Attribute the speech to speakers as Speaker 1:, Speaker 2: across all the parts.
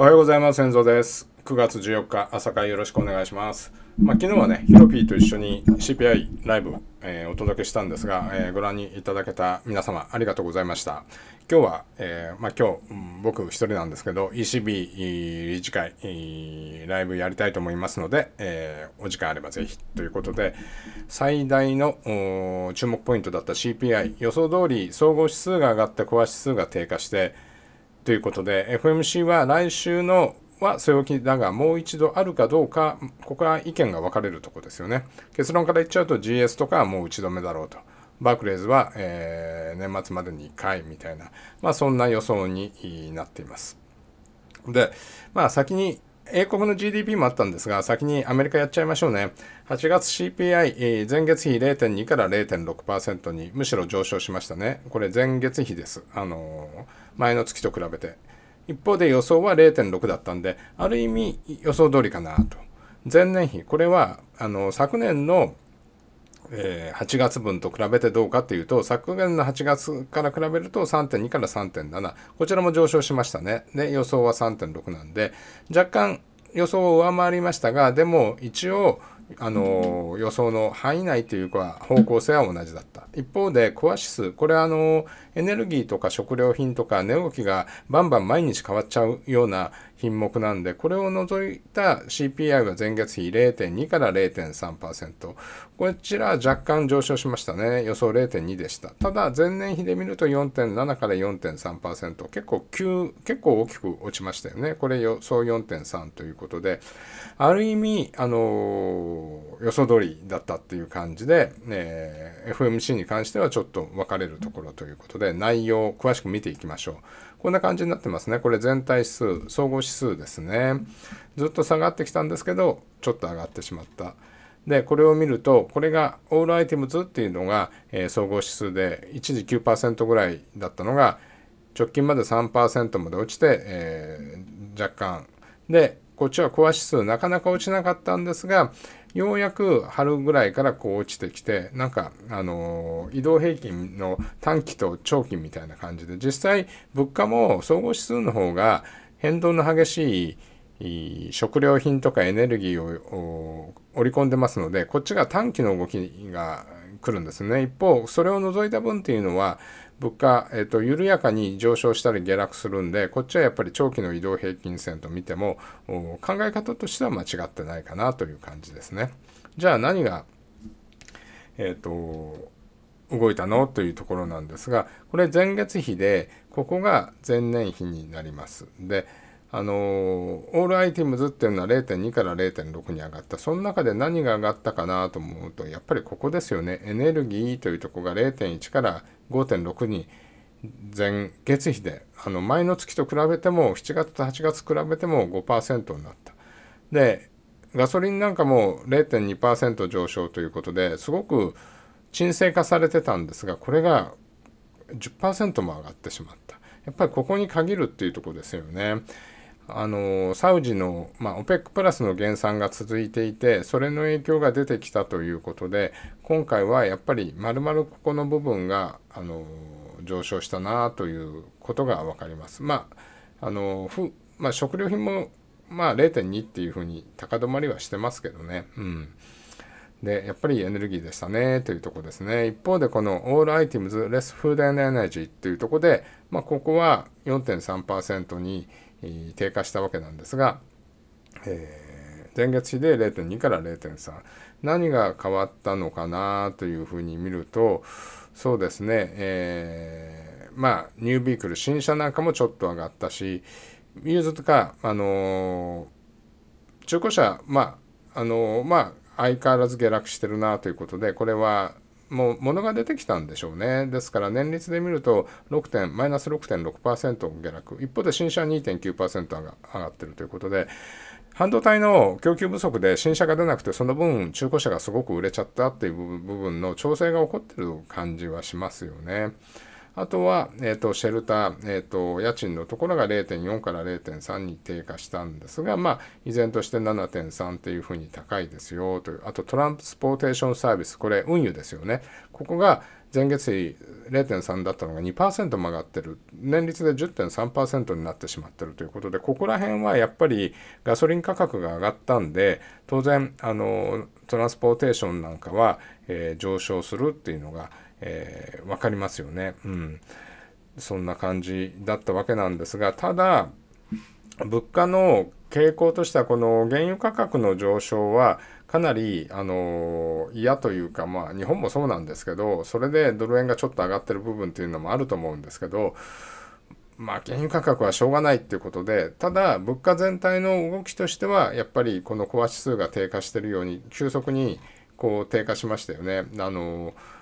Speaker 1: おはようございます。先祖です。9月14日、朝会よろしくお願いします。まあ、昨日はね、ヒロピーと一緒に CPI ライブ、えー、お届けしたんですが、えー、ご覧にいただけた皆様、ありがとうございました。今日は、えー、まあ、今日、僕一人なんですけど、ECB 理事会、ライブやりたいと思いますので、えお時間あればぜひということで、最大の注目ポイントだった CPI、予想通り総合指数が上がって、コア指数が低下して、ということで FMC は来週のは据え置きだがもう一度あるかどうかここは意見が分かれるとこですよね結論から言っちゃうと GS とかはもう打ち止めだろうとバークレーズは、えー、年末までに1回みたいな、まあ、そんな予想になっていますで、まあ、先に英国の GDP もあったんですが、先にアメリカやっちゃいましょうね。8月 CPI、前月比0.2から0.6%に、むしろ上昇しましたね。これ前月比です。あのー、前の月と比べて。一方で予想は0.6だったんで、ある意味予想通りかなと。前年比、これは、あのー、昨年のえー、8月分と比べてどうかというと、昨年の8月から比べると3.2から3.7、こちらも上昇しましたね。で、予想は3.6なんで、若干予想を上回りましたが、でも一応、あのー、予想の範囲内というか方向性は同じだった一方でコア指数これあのー、エネルギーとか食料品とか値動きがバンバン毎日変わっちゃうような品目なんで、これを除いた CPI は前月比0.2から0.3%。こちら若干上昇しましたね。予想0.2でした。ただ、前年比で見ると4.7から4.3%。結構急、結構大きく落ちましたよね。これ予想4.3ということで、ある意味、あのー、予想通りだったっていう感じで、えー、FMC に関してはちょっと分かれるところということで、内容を詳しく見ていきましょう。こんな感じになってますね。これ全体指数、総合指数ですね。ずっと下がってきたんですけど、ちょっと上がってしまった。で、これを見ると、これがオールアイテムズっていうのが、えー、総合指数で一時9%ぐらいだったのが、直近まで3%まで落ちて、えー、若干。で、こっちはコア指数なかなか落ちなかったんですが、ようやく春ぐらいからこう落ちてきて、なんか、あの移動平均の短期と長期みたいな感じで、実際物価も総合指数の方が変動の激しい食料品とかエネルギーを織り込んでますので、こっちが短期の動きが来るんですね。一方、それを除いた分っていうのは、物価、えっと、緩やかに上昇したり下落するんで、こっちはやっぱり長期の移動平均線と見ても、考え方としては間違ってないかなという感じですね。じゃあ何が、えっと、動いたのというところなんですが、これ前月比で、ここが前年比になります。で、あのオールアイテムズっていうのは0.2から0.6に上がったその中で何が上がったかなと思うとやっぱりここですよねエネルギーというとこが0.1から5.6に前月比であの前の月と比べても7月と8月比べても5%になったでガソリンなんかも0.2%上昇ということですごく沈静化されてたんですがこれが10%も上がってしまったやっぱりここに限るっていうとこですよね。あのサウジの、まあ、OPEC プラスの減産が続いていてそれの影響が出てきたということで今回はやっぱりまるまるここの部分があの上昇したなということが分かります。まああのふまあ、食料品も、まあ、0.2っていうふうに高止まりはしてますけどね。うんで、やっぱりエネルギーでしたねというとこですね。一方で、このオールアイテムズレスフードエネルギーっていうとこで、まあ、ここは4.3%に、低下したわけなんですが、えー、前月比で0.2から0.3何が変わったのかなというふうに見るとそうですね、えー、まあニュービークル新車なんかもちょっと上がったしミューズとか、あのー、中古車まああのー、まあ相変わらず下落してるなということでこれはもう物が出てきたんでしょうね。ですから年率で見ると6点、マイナス6.6%下落。一方で新車2.9%上がってるということで、半導体の供給不足で新車が出なくて、その分中古車がすごく売れちゃったっていう部分の調整が起こってる感じはしますよね。あとは、えーと、シェルター、えーと、と家賃のところが0.4から0.3に低下したんですが、まあ、依然として7.3っていうふうに高いですよという、あとトランスポーテーションサービス、これ、運輸ですよね。ここが前月比0.3だったのが2%曲がってる、年率で10.3%になってしまってるということで、ここら辺はやっぱりガソリン価格が上がったんで、当然、あのトランスポーテーションなんかは、えー、上昇するっていうのが、えー、分かりますよね。うん。そんな感じだったわけなんですが、ただ、物価の傾向としては、この原油価格の上昇は、かなり、あのー、嫌というか、まあ、日本もそうなんですけど、それでドル円がちょっと上がってる部分っていうのもあると思うんですけど、まあ、原油価格はしょうがないっていうことで、ただ、物価全体の動きとしては、やっぱりこのコア指数が低下してるように、急速にこう低下しましたよね。あのー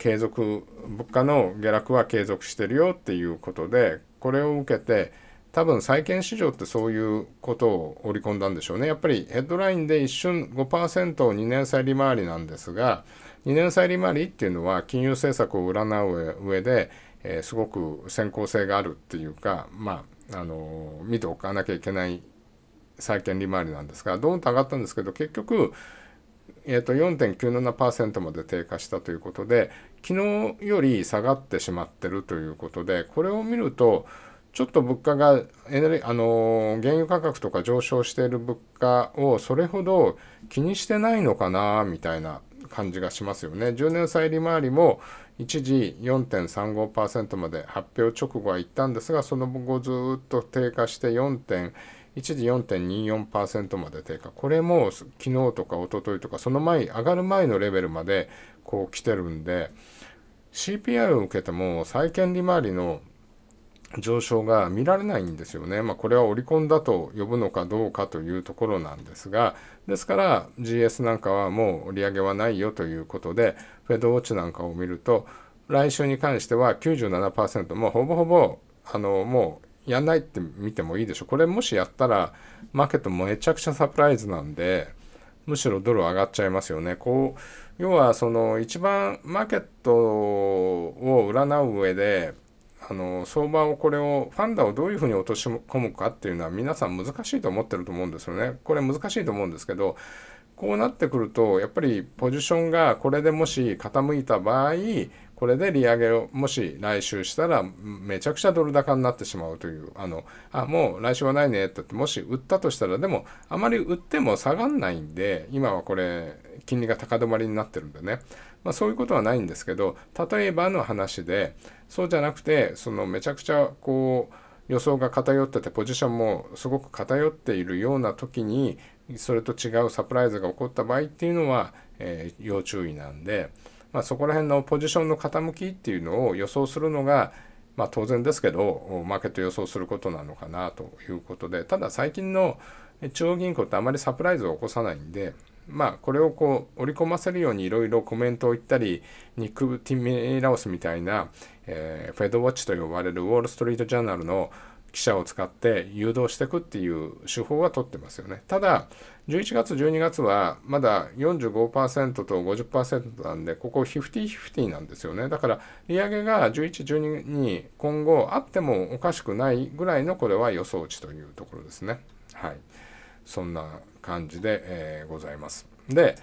Speaker 1: 継続物価の下落は継続してるよっていうことでこれを受けて多分債券市場ってそういうことを織り込んだんでしょうねやっぱりヘッドラインで一瞬 5%2 年債利回りなんですが2年債利回りっていうのは金融政策を占う上で、えー、すごく先行性があるっていうかまああのー、見ておかなきゃいけない債券利回りなんですがどんと上がったんですけど結局えーと、4.97%まで低下したということで昨日より下がってしまってるということでこれを見るとちょっと物価がエネルあの原油価格とか上昇している物価をそれほど気にしてないのかなみたいな感じがしますよね。10年債利回りも一時4.35%まで発表直後は行ったんですがその後ずっと低下して4.1%。一時4.24%まで低下これも昨日とか一昨日とかその前上がる前のレベルまでこう来てるんで CPI を受けても債券利回りの上昇が見られないんですよね。まあ、これは織り込んだと呼ぶのかどうかというところなんですが、ですから GS なんかはもう売り上げはないよということで、フェドウォッチなんかを見ると、来週に関しては97%、もうほぼほぼ、あの、もうやんないって見てもいいでしょこれもしやったらマーケットめちゃくちゃサプライズなんでむしろドル上がっちゃいますよねこう要はその一番マーケットを占う上であの相場をこれをファンダをどういうふうに落とし込むかっていうのは皆さん難しいと思ってると思うんですよねこれ難しいと思うんですけどこうなってくるとやっぱりポジションがこれでもし傾いた場合これで利上げをもし来週したらめちゃくちゃドル高になってしまうというあのあもう来週はないねってもし売ったとしたらでもあまり売っても下がんないんで今はこれ金利が高止まりになってるんでね、まあ、そういうことはないんですけど例えばの話でそうじゃなくてそのめちゃくちゃこう予想が偏っててポジションもすごく偏っているような時にそれと違うサプライズが起こった場合っていうのは、えー、要注意なんで。まあ、そこら辺のポジションの傾きっていうのを予想するのが、まあ、当然ですけどマーケット予想することなのかなということでただ最近の中央銀行ってあまりサプライズを起こさないんで、まあ、これをこう織り込ませるようにいろいろコメントを言ったりニック・ティミラオスみたいな、えー、フェドウォッチと呼ばれるウォール・ストリート・ジャーナルの記者を使って誘導していくっていう手法は取ってますよね。ただ、11月、12月はまだ45%と50%なんで、ここ50-50なんですよね。だから、利上げが11、12に今後あってもおかしくないぐらいのこれは予想値というところですね。はい。そんな感じで、えー、ございます。で、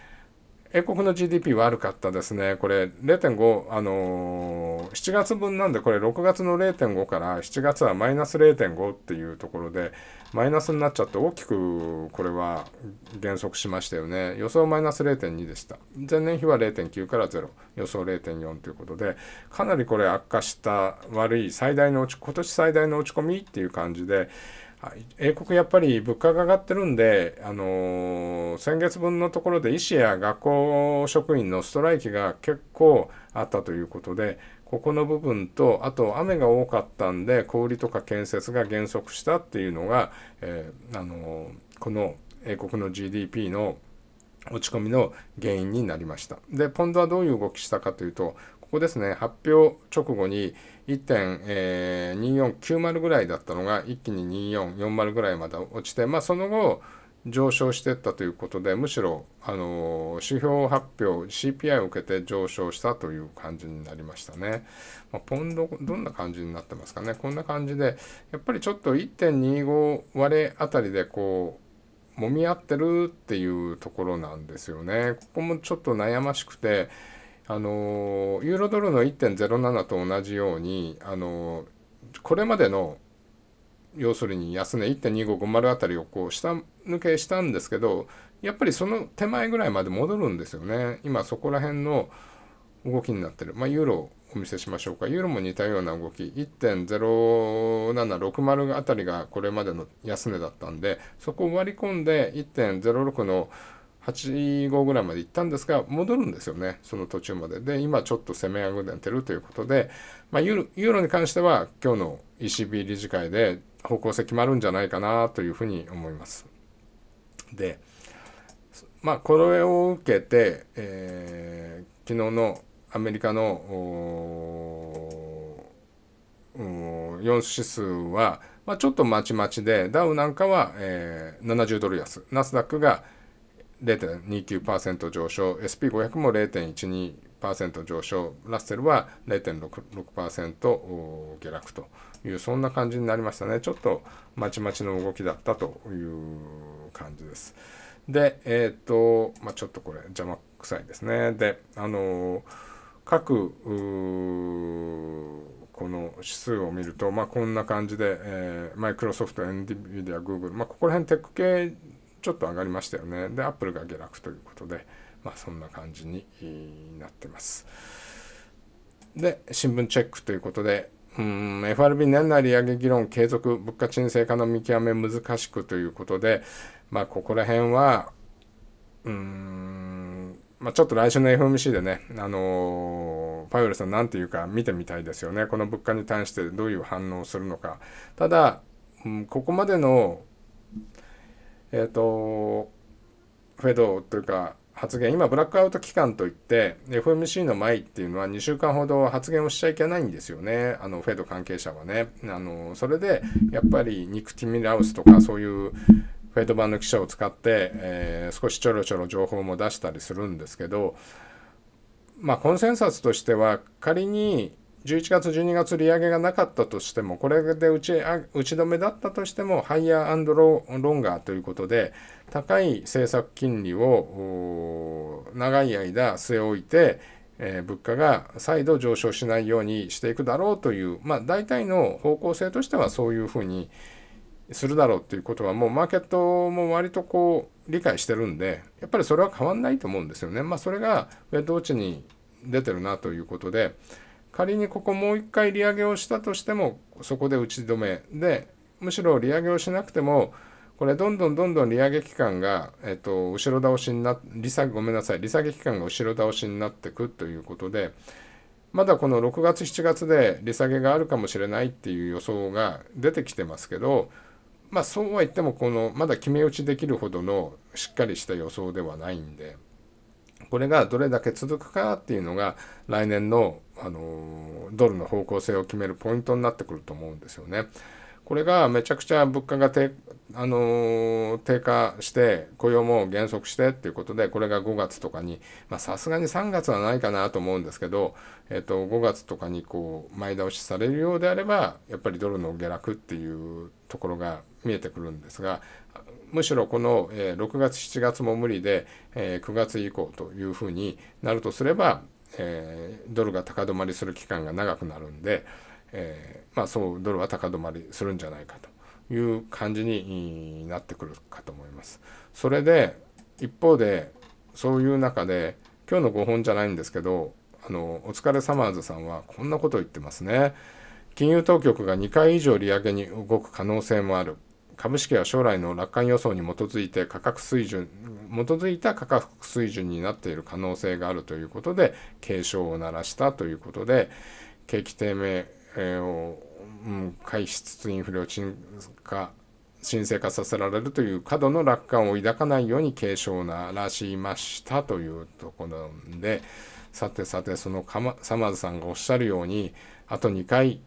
Speaker 1: 英国の GDP 悪かったですね。これ0.5、あのー、7月分なんで、これ6月の0.5から7月はマイナス0.5っていうところで、マイナスになっちゃって大きくこれは減速しましたよね。予想マイナス0.2でした。前年比は0.9から0、予想0.4ということで、かなりこれ悪化した悪い最大の落ち、今年最大の落ち込みっていう感じで、英国やっぱり物価が上がってるんで、あのー、先月分のところで医師や学校職員のストライキが結構あったということでここの部分とあと雨が多かったんで小売とか建設が減速したっていうのが、えー、あのー、この英国の GDP の落ち込みの原因になりました。で、ポンドはどういう動きしたかというと、ここですね、発表直後に1.2490ぐらいだったのが、一気に2440ぐらいまで落ちて、まあ、その後、上昇していったということで、むしろ、あの指標発表、CPI を受けて上昇したという感じになりましたね。まあ、ポンド、どんな感じになってますかね。こんな感じで、やっぱりちょっと1.25割れあたりで、こう、揉み合ってるっていうところなんですよね。ここもちょっと悩ましくて、あのユーロドルの1.07と同じように、あのこれまでの要するに安値1.2550あたりをこう下抜けしたんですけどやっぱりその手前ぐらいまで戻るんですよね今そこら辺の動きになってるまあユーロお見せしましょうかユーロも似たような動き1.0760あたりがこれまでの安値だったんでそこを割り込んで1.06の8 5ぐらいまで行ったんですが、戻るんですよね、その途中まで。で、今ちょっと攻め上げてるということで、まあ、ユーユーロに関しては、今日の ECB 理事会で方向性決まるんじゃないかなというふうに思います。で、まあ、これを受けて、えー、昨日のアメリカの4指数は、まあ、ちょっとまちまちで、ダウなんかは、えー、70ドル安、ナスダックが、0.29%上昇、SP500 も0.12%上昇、ラッセルは0.66%下落という、そんな感じになりましたね。ちょっとまちまちの動きだったという感じです。で、えっ、ー、と、まあ、ちょっとこれ邪魔くさいですね。で、あのー、各、この指数を見ると、まあ、こんな感じで、えマイクロソフト、エンディビディア、グーグル、まあ、ここら辺テック系ちょっと上がりましたよね。で、アップルが下落ということで、まあ、そんな感じになってます。で、新聞チェックということで、うん FRB 年内利上げ議論継続、物価沈静化の見極め難しくということで、まあ、ここら辺は、うーん、まあ、ちょっと来週の FMC でね、あのー、パウエルさんなんていうか見てみたいですよね。この物価に対してどういう反応をするのか。ただ、うん、ここまでのえっ、ー、と、フェドというか、発言、今、ブラックアウト期間といって、FMC の前っていうのは2週間ほど発言をしちゃいけないんですよね、あのフェド関係者はね。あのそれで、やっぱりニクティミラウスとか、そういうフェド版の記者を使って、えー、少しちょろちょろ情報も出したりするんですけど、まあ、コンセンサスとしては、仮に11月、12月利上げがなかったとしても、これで打ち打ち止めだったとしても、ハイヤーロンガーということで、高い政策金利を長い間据え置いて、えー、物価が再度上昇しないようにしていくだろうという、まあ、大体の方向性としてはそういうふうにするだろうということはもうマーケットも割とこう理解してるんでやっぱりそれは変わんないと思うんですよね。まあ、それがウェッドウォッチに出てるなということで仮にここもう一回利上げをしたとしてもそこで打ち止めでむしろ利上げをしなくてもこれどんどんどんどん利上げ期間が、えっと、後ろ倒しにな利下げごめんなさい利下げ期間が後ろ倒しになってくということでまだこの6月7月で利下げがあるかもしれないっていう予想が出てきてますけどまあそうは言ってもこのまだ決め打ちできるほどのしっかりした予想ではないんでこれがどれだけ続くかっていうのが来年のあのドルの方向性を決めるポイントになってくると思うんですよね。これがめちゃくちゃ物価が低,、あの低下して雇用も減速してっていうことでこれが5月とかにさすがに3月はないかなと思うんですけど、えー、と5月とかにこう前倒しされるようであればやっぱりドルの下落っていうところが見えてくるんですがむしろこの6月7月も無理で9月以降というふうになるとすればえー、ドルが高止まりする期間が長くなるんで、えー、まあ、そうドルは高止まりするんじゃないかという感じになってくるかと思います。それで一方でそういう中で今日の5本じゃないんですけどあのお疲れサマーズさんはこんなことを言ってますね。金融当局が2回以上利上げに動く可能性もある。株式は将来の楽観予想に基づいて価格水準基づいた価格水準になっている可能性があるということで警鐘を鳴らしたということで景気低迷を回避しつつインフレを沈下沈静化させられるという過度の楽観を抱かないように警鐘を鳴らしましたというところでさてさてそのサマーさんがおっしゃるようにあと2回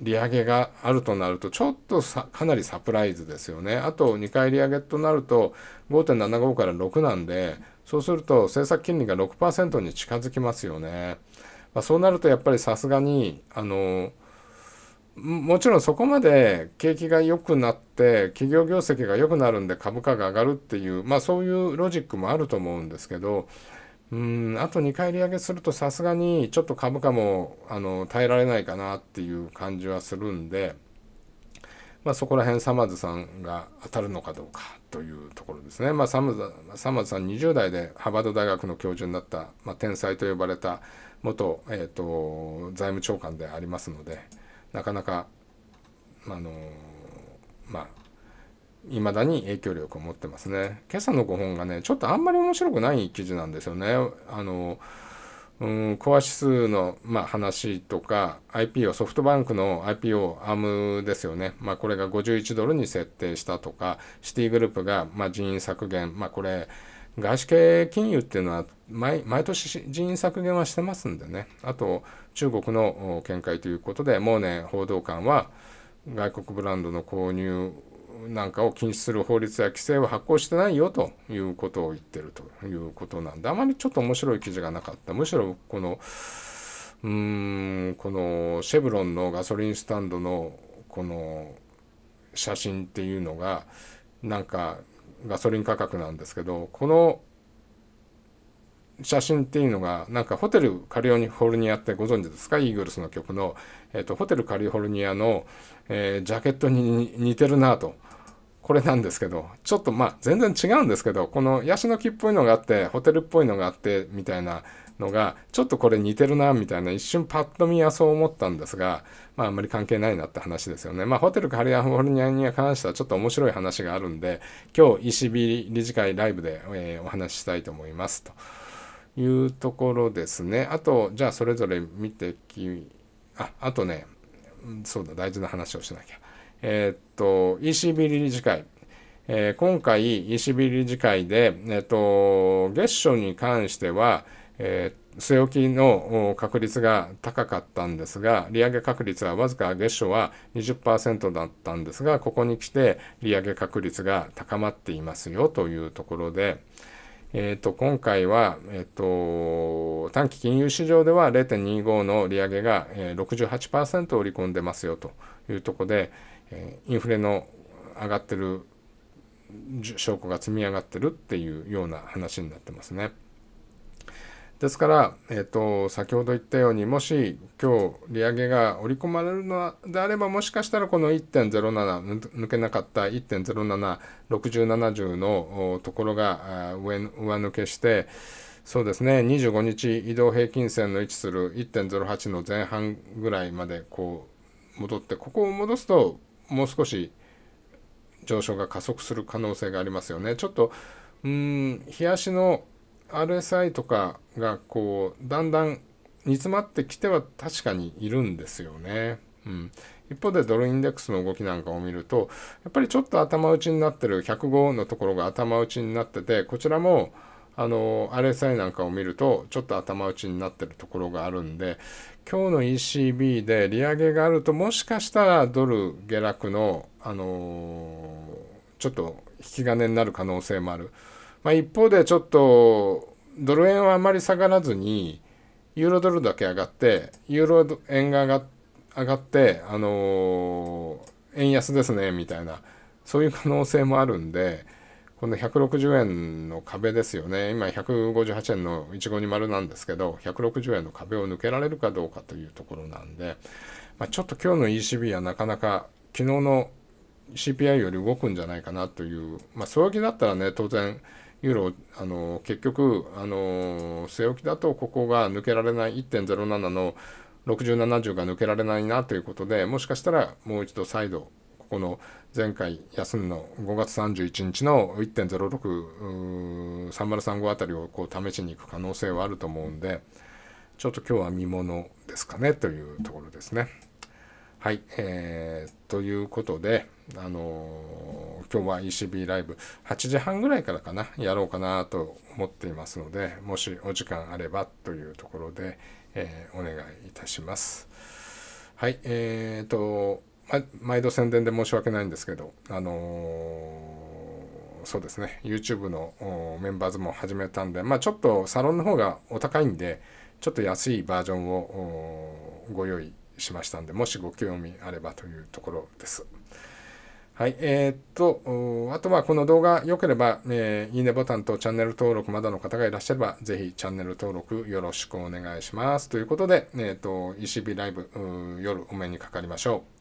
Speaker 1: 利上げがあるとなると、ちょっとさかなりサプライズですよね。あと2回利上げとなると、5.75から6なんで、そうすると政策金利が6%に近づきますよね。まあ、そうなるとやっぱりさすがに、あの、もちろんそこまで景気が良くなって企業業績が良くなるんで株価が上がるっていう、まあ、そういうロジックもあると思うんですけどうん、あと2回利上げするとさすがにちょっと株価もあの耐えられないかなっていう感じはするんで、まあ、そこら辺、さまずさんが当たるのかどうかというところですね。まあ、サマズさん20代でハバード大学の教授になった、まあ、天才と呼ばれた元、えーと、と財務長官でありますので、なかなか、あのまあ、未だに影響力を持ってますね。今朝の5本がね、ちょっとあんまり面白くない記事なんですよね。あの、うん、コア指数の、まあ、話とか、IPO、ソフトバンクの IPO、アームですよね。まあ、これが51ドルに設定したとか、シティグループが、まあ、人員削減、まあ、これ、外資系金融っていうのは毎年人員削減はしてますんでね。あと、中国の見解ということで、もうね、報道官は、外国ブランドの購入なんかを禁止する法律や規制を発行してないよということを言ってるということなんであまりちょっと面白い記事がなかったむしろこのうーんこのシェブロンのガソリンスタンドのこの写真っていうのがなんかガソリン価格なんですけどこの写真っていうのがなんかホテルカリオニフォルニアってご存知ですかイーグルスの曲の、えーと、とホテルカリフォルニアの、えー、ジャケットに似てるなとこれなんですけど、ちょっとまあ全然違うんですけど、このヤシの木っぽいのがあって、ホテルっぽいのがあって、みたいなのが、ちょっとこれ似てるな、みたいな、一瞬パッと見はそう思ったんですが、まああんまり関係ないなって話ですよね。まあホテルカリアフォルニアに関してはちょっと面白い話があるんで、今日 ECB 理事会ライブで、えー、お話ししたいと思いますというところですね。あと、じゃあそれぞれ見てき、あ、あとね、そうだ、大事な話をしなきゃ。えー、っと、ECB 理事会、えー、今回 ECB 理事会で、えっと、月初に関しては、え据え置きの確率が高かったんですが、利上げ確率はわずか月初は20%だったんですが、ここに来て利上げ確率が高まっていますよというところで、えーと、今回は、えーと、短期金融市場では0.25の利上げが、えー、68%織り込んでますよというところで、インフレの上がってる証拠が積み上がってるっていうような話になってますね。ですから、えーと、先ほど言ったようにもし今日利上げが織り込まれるのであればもしかしたらこの1.07抜けなかった1.076070のところが上上抜けしてそうですね25日移動平均線の位置する1.08の前半ぐらいまでこう戻ってここを戻すともう少し上昇が加速する可能性がありますよね。ちょっとうん冷やしの RSI とかがこうだんだん煮詰まってきては確かにいるんですよね。うん、一方でドルインデックスの動きなんかを見るとやっぱりちょっと頭打ちになってる105のところが頭打ちになっててこちらもあの RSI なんかを見るとちょっと頭打ちになってるところがあるんで今日の ECB で利上げがあるともしかしたらドル下落の、あのちょっと引き金になる可能性もある、まあ、一方でちょっとドル円はあまり下がらずにユーロドルだけ上がってユーロ円が上が上がって、あの円安ですねみたいなそういう可能性もあるんで。この160円の壁ですよね。今158円の15 2 0なんですけど、160円の壁を抜けられるかどうかというところなんで、まあ、ちょっと今日の ECB はなかなか昨日の CPI より動くんじゃないかなという、まあ、総置きだったらね、当然、ユーロ、あの結局、あの据え置きだとここが抜けられない1.07の60、70が抜けられないなということで、もしかしたらもう一度再度この前回休んの5月31日の1.063035あたりをこう試しに行く可能性はあると思うんでちょっと今日は見ものですかねというところですね。はい、えー、ということで、あのー、今日は ECB ライブ8時半ぐらいからかな、やろうかなと思っていますので、もしお時間あればというところで、えー、お願いいたします。はい、えーと、毎度宣伝で申し訳ないんですけど、あのー、そうですね、YouTube のメンバーズも始めたんで、まあ、ちょっとサロンの方がお高いんで、ちょっと安いバージョンをご用意しましたんで、もしご興味あればというところです。はい。えー、っと、あとはこの動画良ければ、えー、いいねボタンとチャンネル登録まだの方がいらっしゃれば、ぜひチャンネル登録よろしくお願いします。ということで、えー、っと、ECB ライブ夜お目にかかりましょう。